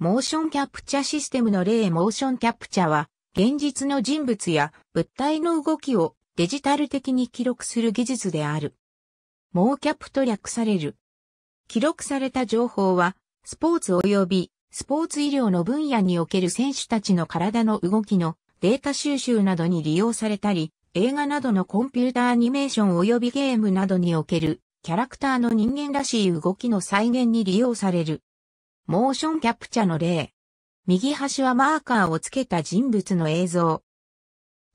モーションキャプチャシステムの例モーションキャプチャは、現実の人物や物体の動きをデジタル的に記録する技術である。モーキャプと略される。記録された情報は、スポーツ及びスポーツ医療の分野における選手たちの体の動きのデータ収集などに利用されたり、映画などのコンピュータアニメーション及びゲームなどにおけるキャラクターの人間らしい動きの再現に利用される。モーションキャプチャの例。右端はマーカーをつけた人物の映像。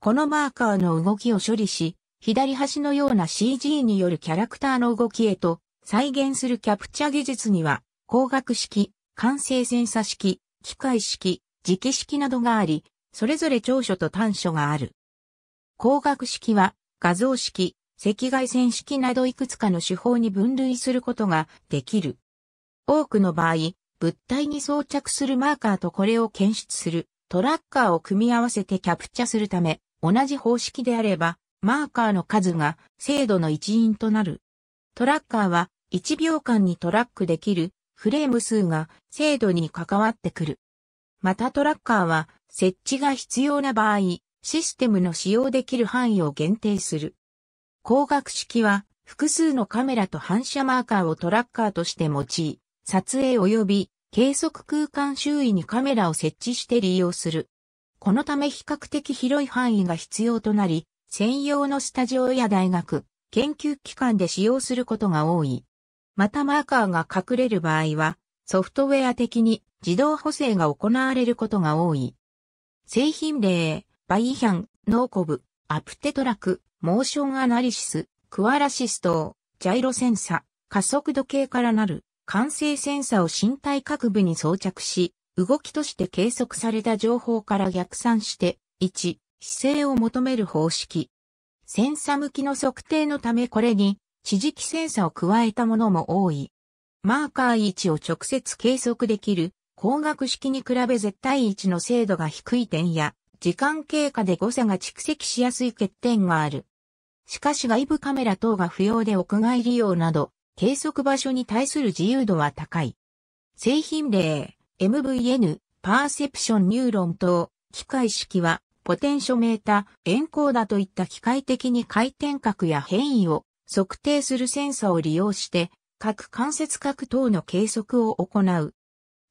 このマーカーの動きを処理し、左端のような CG によるキャラクターの動きへと再現するキャプチャ技術には、光学式、完成センサ式、機械式、磁気式などがあり、それぞれ長所と短所がある。光学式は画像式、赤外線式などいくつかの手法に分類することができる。多くの場合、物体に装着するマーカーとこれを検出するトラッカーを組み合わせてキャプチャするため、同じ方式であれば、マーカーの数が精度の一因となる。トラッカーは1秒間にトラックできるフレーム数が精度に関わってくる。またトラッカーは設置が必要な場合、システムの使用できる範囲を限定する。光学式は複数のカメラと反射マーカーをトラッカーとして用い、撮影及び計測空間周囲にカメラを設置して利用する。このため比較的広い範囲が必要となり、専用のスタジオや大学、研究機関で使用することが多い。またマーカーが隠れる場合は、ソフトウェア的に自動補正が行われることが多い。製品例、バイヒャン、ノーコブ、アプテトラク、モーションアナリシス、クアラシスト、ジャイロセンサ、加速度計からなる完成センサを身体各部に装着し、動きとして計測された情報から逆算して、1、姿勢を求める方式。センサ向きの測定のためこれに、地磁気センサを加えたものも多い。マーカー位置を直接計測できる、光学式に比べ絶対位置の精度が低い点や、時間経過で誤差が蓄積しやすい欠点がある。しかし外部カメラ等が不要で屋外利用など、計測場所に対する自由度は高い。製品例、MVN、パーセプションニューロン等、機械式は、ポテンショメータ、エンコーダといった機械的に回転角や変異を測定するセンサを利用して、各関節角等の計測を行う。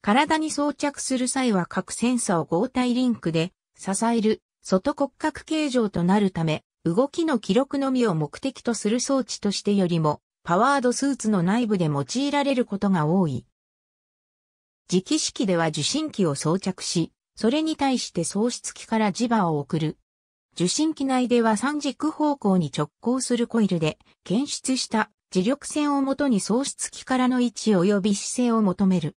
体に装着する際は各センサを合体リンクで支える外骨格形状となるため、動きの記録のみを目的とする装置としてよりもパワードスーツの内部で用いられることが多い。磁気式では受信機を装着し、それに対して送出機から磁場を送る。受信機内では三軸方向に直行するコイルで検出した磁力線をもとに送出機からの位置及び姿勢を求める。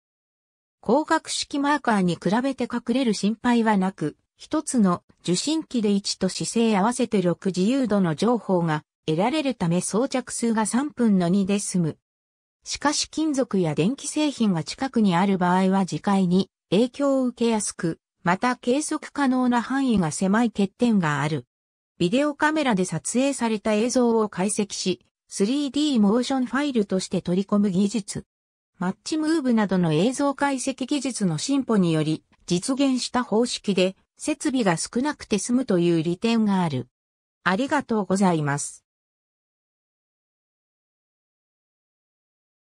光学式マーカーに比べて隠れる心配はなく、一つの受信機で位置と姿勢合わせて6自由度の情報が得られるため装着数が3分の2で済む。しかし金属や電気製品が近くにある場合は磁界に影響を受けやすく、また計測可能な範囲が狭い欠点がある。ビデオカメラで撮影された映像を解析し、3D モーションファイルとして取り込む技術。マッチムーブなどの映像解析技術の進歩により実現した方式で設備が少なくて済むという利点がある。ありがとうございます。